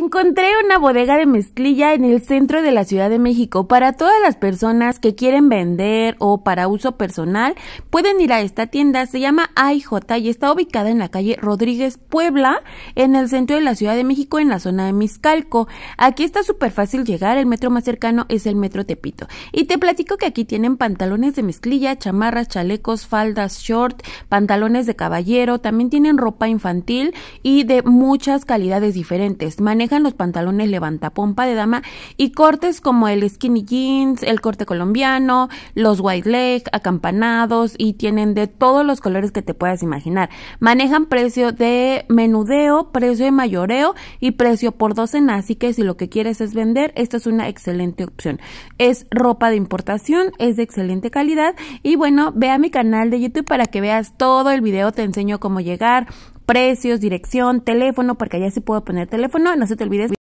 Encontré una bodega de mezclilla en el centro de la Ciudad de México. Para todas las personas que quieren vender o para uso personal, pueden ir a esta tienda. Se llama IJ y está ubicada en la calle Rodríguez Puebla, en el centro de la Ciudad de México, en la zona de Miscalco. Aquí está súper fácil llegar. El metro más cercano es el metro Tepito. Y te platico que aquí tienen pantalones de mezclilla, chamarras, chalecos, faldas, short, pantalones de caballero. También tienen ropa infantil y de muchas calidades diferentes manejan los pantalones levantapompa de dama y cortes como el skinny jeans, el corte colombiano, los white leg, acampanados y tienen de todos los colores que te puedas imaginar. Manejan precio de menudeo, precio de mayoreo y precio por docena, así que si lo que quieres es vender, esta es una excelente opción. Es ropa de importación, es de excelente calidad y bueno, ve a mi canal de YouTube para que veas todo el video, te enseño cómo llegar, precios, dirección, teléfono, porque allá sí puedo poner teléfono, no se te olvides